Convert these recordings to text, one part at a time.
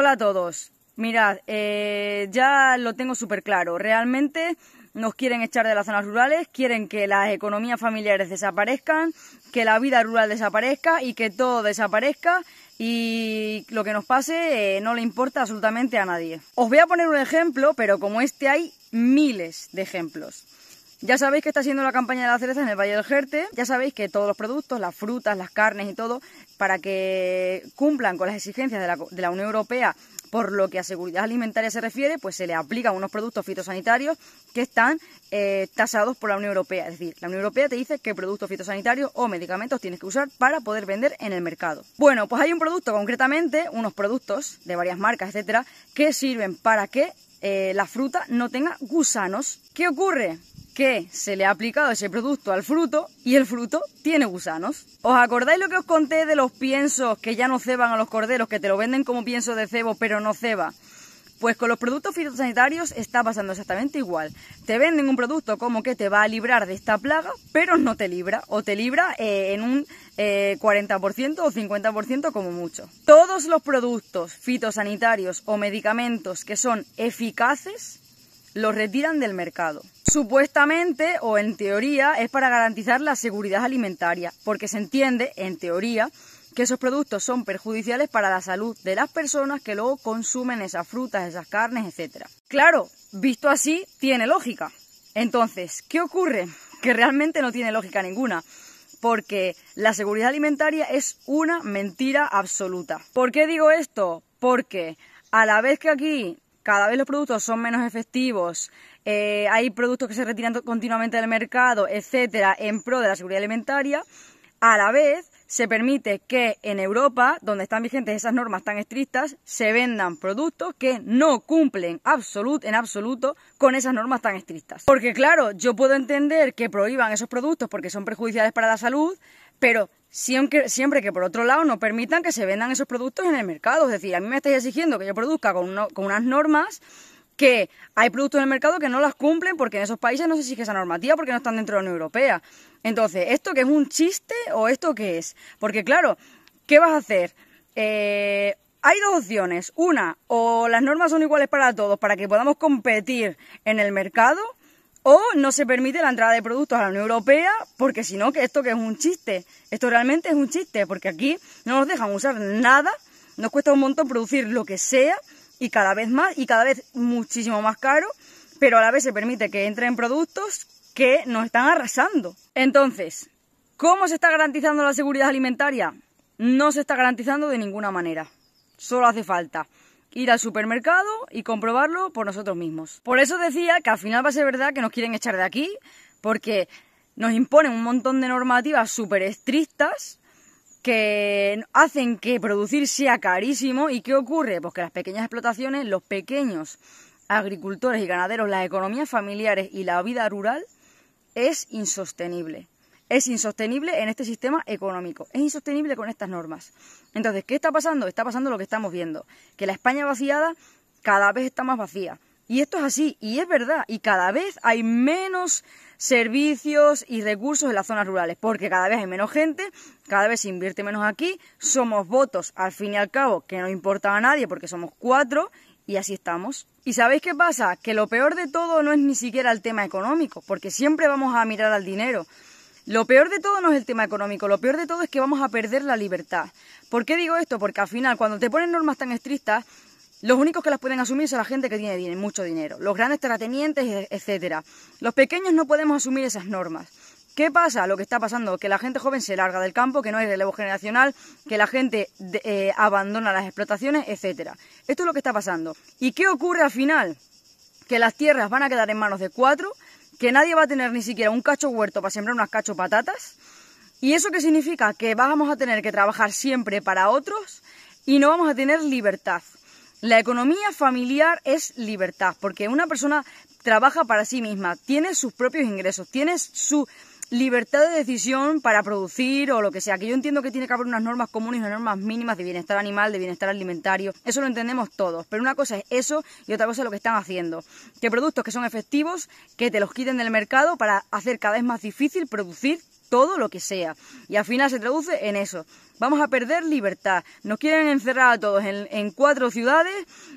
hola a todos. Mirad, eh, ya lo tengo súper claro. Realmente nos quieren echar de las zonas rurales, quieren que las economías familiares desaparezcan, que la vida rural desaparezca y que todo desaparezca y lo que nos pase eh, no le importa absolutamente a nadie. Os voy a poner un ejemplo, pero como este hay miles de ejemplos. Ya sabéis que está siendo la campaña de la cereza en el Valle del Jerte. Ya sabéis que todos los productos, las frutas, las carnes y todo, para que cumplan con las exigencias de la, Unión Europea por lo que a seguridad alimentaria se refiere, pues se le aplican unos productos fitosanitarios que están eh, tasados por la Unión Europea. Es decir, la Unión Europea te dice qué productos fitosanitarios o medicamentos tienes que usar para poder vender en el mercado. Bueno, pues hay un producto concretamente, unos productos de varias marcas, etcétera, que sirven para que eh, la fruta no tenga gusanos. ¿Qué ocurre? que se le ha aplicado ese producto al fruto y el fruto tiene gusanos. ¿Os acordáis lo que os conté de los piensos que ya no ceban a los corderos, que te lo venden como pienso de cebo pero no ceba? Pues con los productos fitosanitarios está pasando exactamente igual. Te venden un producto como que te va a librar de esta plaga, pero no te libra, o te libra eh, en un 40% eh, o 50% como mucho. Todos los productos fitosanitarios o medicamentos que son eficaces los retiran del mercado. Supuestamente o en teoría es para garantizar la seguridad alimentaria, porque se entiende, en teoría, que esos productos son perjudiciales para la salud de las personas que luego consumen esas frutas, esas carnes, etc. Claro, visto así, tiene lógica. Entonces, ¿qué ocurre? Que realmente no tiene lógica ninguna, porque la seguridad alimentaria es una mentira absoluta. ¿Por qué digo esto? Porque a la vez que aquí cada vez los productos son menos efectivos, eh, hay productos que se retiran continuamente del mercado, etcétera, en pro de la seguridad alimentaria, a la vez se permite que en Europa, donde están vigentes esas normas tan estrictas, se vendan productos que no cumplen en absoluto con esas normas tan estrictas. Porque claro, yo puedo entender que prohíban esos productos porque son perjudiciales para la salud, pero Siempre, siempre que por otro lado no permitan que se vendan esos productos en el mercado. Es decir, a mí me estáis exigiendo que yo produzca con, unas normas que hay productos en el mercado que no las cumplen porque en esos países no se exige esa normativa porque no están dentro de la Unión Europea. Entonces, ¿esto que es un chiste o esto qué es? Porque claro, ¿qué vas a hacer? Eh, hay dos opciones. Una, o las normas son iguales para todos para que podamos competir en el mercado o no se permite la entrada de productos a la Unión Europea, porque si no, que esto que es un chiste. Esto realmente es un chiste, porque aquí no nos dejan usar nada, nos cuesta un montón producir lo que sea, y cada vez más, y cada vez muchísimo más caro, pero a la vez se permite que entren productos que nos están arrasando. Entonces, ¿cómo se está garantizando la seguridad alimentaria? No se está garantizando de ninguna manera. Solo hace falta ir al supermercado y comprobarlo por nosotros mismos. Por eso decía que al final va a ser verdad que nos quieren echar de aquí, porque nos imponen un montón de normativas súper estrictas que hacen que producir sea carísimo. ¿Y qué ocurre? Pues que las pequeñas explotaciones, los pequeños agricultores y ganaderos, las economías familiares y la vida rural es insostenible es insostenible en este sistema económico, es insostenible con estas normas. Entonces, ¿qué está pasando? Está pasando lo que estamos viendo, que la España vaciada cada vez está más vacía. Y esto es así, y es verdad, y cada vez hay menos servicios y recursos en las zonas rurales, porque cada vez hay menos gente, cada vez se invierte menos aquí, somos votos al fin y al cabo, que no importa a nadie porque somos cuatro y así estamos. ¿Y sabéis qué pasa? Que lo peor de todo no es ni siquiera el tema económico, porque siempre vamos a mirar al dinero. Lo peor de todo no es el tema económico, lo peor de todo es que vamos a perder la libertad. ¿Por qué digo esto? Porque al final, cuando te ponen normas tan estrictas, los únicos que las pueden asumir son la gente que tiene mucho dinero, los grandes terratenientes, e-, etcétera. Los pequeños no podemos asumir esas normas. ¿Qué pasa? Lo que está pasando, es que la gente joven se larga del campo, que no hay relevo generacional, que la gente eh, abandona las explotaciones, etcétera. Esto es lo que está pasando. ¿Y qué ocurre al final? Que las tierras van a quedar en manos de cuatro, que nadie va a tener ni siquiera un cacho huerto para sembrar unas cacho patatas. ¿Y eso qué significa? Que vamos a tener que trabajar siempre para otros y no vamos a tener libertad. La economía familiar es libertad, porque una persona trabaja para sí misma, tiene sus propios ingresos, tiene su libertad de decisión para producir o lo que sea. Que yo entiendo que tiene que haber unas normas comunes, unas normas mínimas de bienestar animal, de bienestar alimentario. Eso lo entendemos todos. Pero una cosa es eso y otra cosa es lo que están haciendo. Que productos que son efectivos, que te los quiten del mercado para hacer cada vez más difícil producir todo lo que sea. Y al final se traduce en eso. Vamos a perder libertad. Nos quieren encerrar a todos en, cuatro ciudades,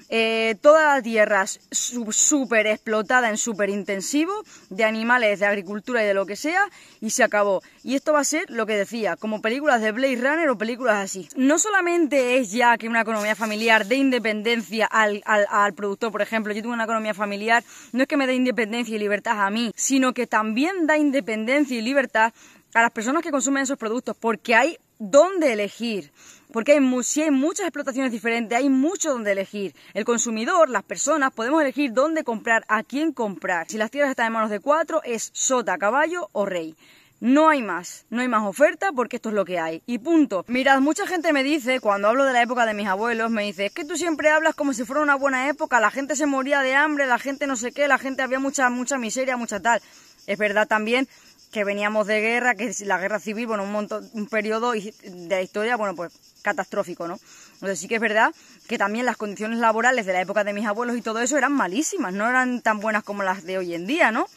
eh, toda la tierra súper explotada en súper intensivo, de animales, de agricultura y de lo que sea, y se acabó. Y esto va a ser lo que decía, como películas de Blade Runner o películas así. No solamente es ya que una economía familiar de independencia al, al productor, por ejemplo, yo tengo una economía familiar, no es que me dé independencia y libertad a mí, sino que también da independencia y libertad a las personas que consumen esos productos, porque hay dónde elegir. Porque hay, si hay muchas explotaciones diferentes, hay mucho donde elegir. El consumidor, las personas, podemos elegir dónde comprar, a quién comprar. Si las tierras están en manos de cuatro, es sota, caballo o rey. No hay más, no hay más oferta porque esto es lo que hay. Y punto. Mirad, mucha gente me dice, cuando hablo de la época de mis abuelos, me dice, es que tú siempre hablas como si fuera una buena época, la gente se moría de hambre, la gente no sé qué, la gente había mucha, mucha miseria, mucha tal. Es verdad también que veníamos de guerra, que la guerra civil, bueno, un, montón, un periodo de la historia, bueno, pues catastrófico, ¿no? Entonces sí que es verdad que también las condiciones laborales de la época de mis abuelos y todo eso eran malísimas, no eran tan buenas como las de hoy en día, ¿no?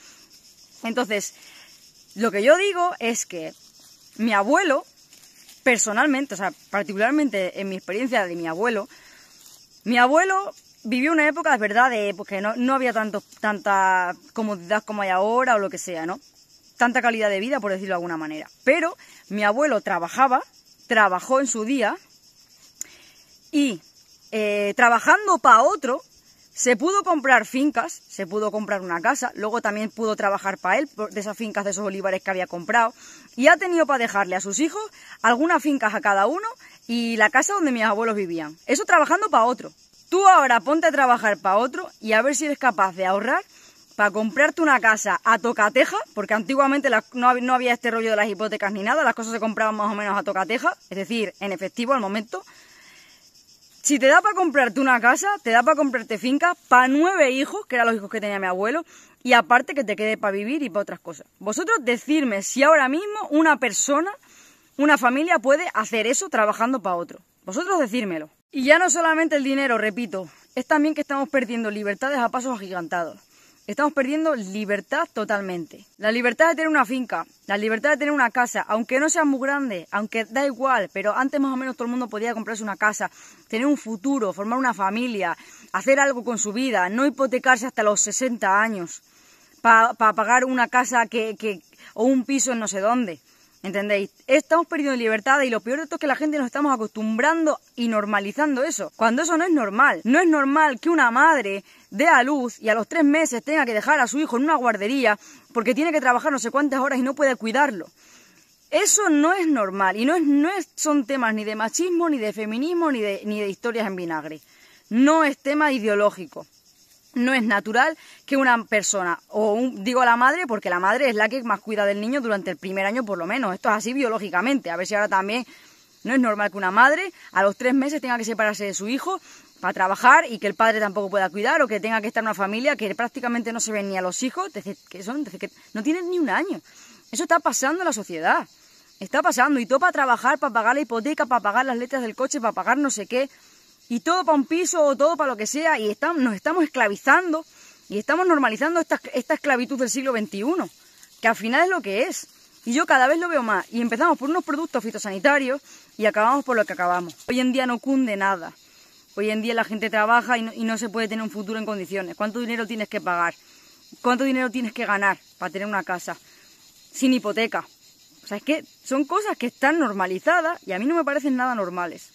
Entonces, lo que yo digo es que mi abuelo, personalmente, o sea, particularmente en mi experiencia de mi abuelo, mi abuelo vivió una época, es verdad, de pues, que no, había tanto, tanta comodidad como hay ahora o lo que sea, ¿no? tanta calidad de vida, por decirlo de alguna manera. Pero mi abuelo trabajaba, trabajó en su día y eh, trabajando para otro, se pudo comprar fincas, se pudo comprar una casa, luego también pudo trabajar para él de esas fincas, de esos olivares que había comprado, y ha tenido para dejarle a sus hijos algunas fincas a cada uno y la casa donde mis abuelos vivían. Eso trabajando para otro. Tú ahora ponte a trabajar para otro y a ver si eres capaz de ahorrar para comprarte una casa a tocateja, porque antiguamente no, no, había este rollo de las hipotecas ni nada, las cosas se compraban más o menos a tocateja, es decir, en efectivo al momento. Si te da para comprarte una casa, te da para comprarte finca, para nueve hijos, que eran los hijos que tenía mi abuelo, y aparte que te quede para vivir y para otras cosas. Vosotros decirme si ahora mismo una persona, una familia puede hacer eso trabajando para otro. Vosotros decírmelo. Y ya no solamente el dinero, repito, es también que estamos perdiendo libertades a pasos agigantados. Estamos perdiendo libertad totalmente. La libertad de tener una finca, la libertad de tener una casa, aunque no sea muy grande, aunque da igual, pero antes más o menos todo el mundo podía comprarse una casa, tener un futuro, formar una familia, hacer algo con su vida, no hipotecarse hasta los 60 años para pagar una casa que, o un piso en no sé dónde. ¿Entendéis? Estamos perdiendo libertad y lo peor de todo es que la gente nos estamos acostumbrando y normalizando eso. Cuando eso no es normal. No es normal que una madre dé a luz y a los tres meses tenga que dejar a su hijo en una guardería porque tiene que trabajar no sé cuántas horas y no puede cuidarlo. Eso no es normal y no, es, no son temas ni de machismo, ni de feminismo, ni de, ni de historias en vinagre. No es tema ideológico no es natural que una persona, o digo la madre, porque la madre es la que más cuida del niño durante el primer año por lo menos. Esto es así biológicamente. A ver si ahora también no es normal que una madre a los tres meses tenga que separarse de su hijo para trabajar y que el padre tampoco pueda cuidar o que tenga que estar en una familia que prácticamente no se ve ni a los hijos que son no tienen ni un año. Eso está pasando en la sociedad. Está pasando y todo para trabajar, para pagar la hipoteca, para pagar las letras del coche, para pagar no sé qué y todo para un piso o todo para lo que sea, y estamos, nos estamos esclavizando y estamos normalizando esta, esclavitud del siglo XXI, que al final es lo que es. Y yo cada vez lo veo más. Y empezamos por unos productos fitosanitarios y acabamos por lo que acabamos. Hoy en día no cunde nada. Hoy en día la gente trabaja y no, y no se puede tener un futuro en condiciones. ¿Cuánto dinero tienes que pagar? ¿Cuánto dinero tienes que ganar para tener una casa? Sin hipoteca. O sea, es que son cosas que están normalizadas y a mí no me parecen nada normales.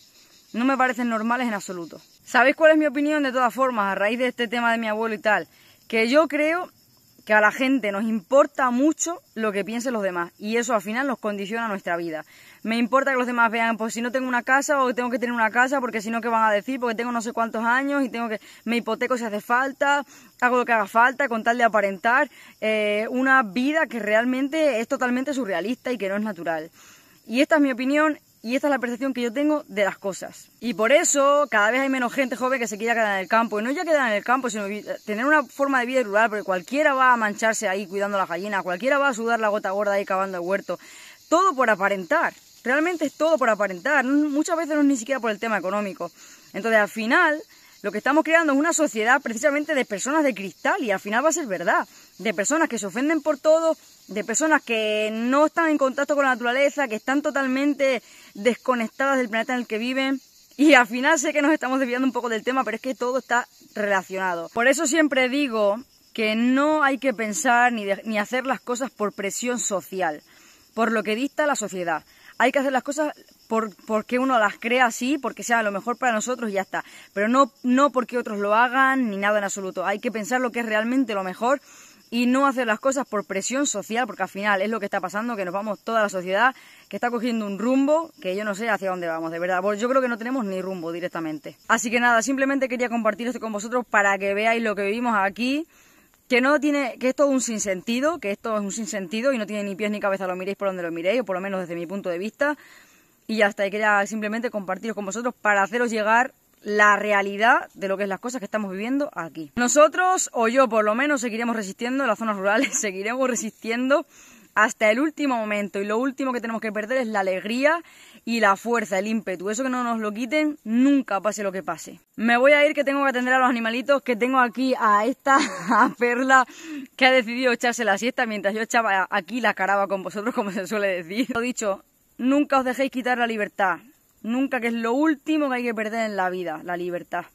No me parecen normales en absoluto. ¿Sabéis cuál es mi opinión de todas formas a raíz de este tema de mi abuelo y tal? Que yo creo que a la gente nos importa mucho lo que piensen los demás y eso al final nos condiciona nuestra vida. Me importa que los demás vean, pues si no tengo una casa o tengo que tener una casa porque si no, ¿qué van a decir? Porque tengo no sé cuántos años y tengo que, me hipoteco si hace falta, hago lo que haga falta con tal de aparentar eh, una vida que realmente es totalmente surrealista y que no es natural. Y esta es mi opinión y esta es la percepción que yo tengo de las cosas. Y por eso cada vez hay menos gente joven que se quiera quedar en el campo. Y no ya quedar en el campo, sino tener una forma de vida rural, porque cualquiera va a mancharse ahí cuidando la gallina, cualquiera va a sudar la gota gorda ahí cavando el huerto. Todo por aparentar. Realmente es todo por aparentar. Muchas veces no es ni siquiera por el tema económico. Entonces al final lo que estamos creando es una sociedad precisamente de personas de cristal y al final va a ser verdad de personas que se ofenden por todo, de personas que no están en contacto con la naturaleza, que están totalmente desconectadas del planeta en el que viven. Y al final sé que nos estamos desviando un poco del tema, pero es que todo está relacionado. Por eso siempre digo que no hay que pensar ni, ni hacer las cosas por presión social, por lo que dicta la sociedad. Hay que hacer las cosas por, porque uno las crea así, porque sea lo mejor para nosotros y ya está. Pero no, no porque otros lo hagan ni nada en absoluto. Hay que pensar lo que es realmente lo mejor y no hacer las cosas por presión social, porque al final es lo que está pasando, que nos vamos toda la sociedad, que está cogiendo un rumbo que yo no sé hacia dónde vamos, de verdad. Yo creo que no tenemos ni rumbo directamente. Así que nada, simplemente quería compartir esto con vosotros para que veáis lo que vivimos aquí, que no tiene, que esto es un sinsentido, que esto es un sinsentido y no tiene ni pies ni cabeza, lo miréis por donde lo miréis, o por lo menos desde mi punto de vista. Y ya está, y quería simplemente compartiros con vosotros para haceros llegar la realidad de lo que es las cosas que estamos viviendo aquí. Nosotros, o yo por lo menos, seguiremos resistiendo en las zonas rurales, seguiremos resistiendo hasta el último momento y lo último que tenemos que perder es la alegría y la fuerza, el ímpetu, eso que no nos lo quiten nunca pase lo que pase. Me voy a ir que tengo que atender a los animalitos, que tengo aquí a esta Perla que ha decidido echarse la siesta mientras yo echaba aquí la caraba con vosotros, como se suele decir. Lo dicho, nunca os dejéis quitar la libertad, Nunca que es lo último que hay que perder en la vida, la libertad.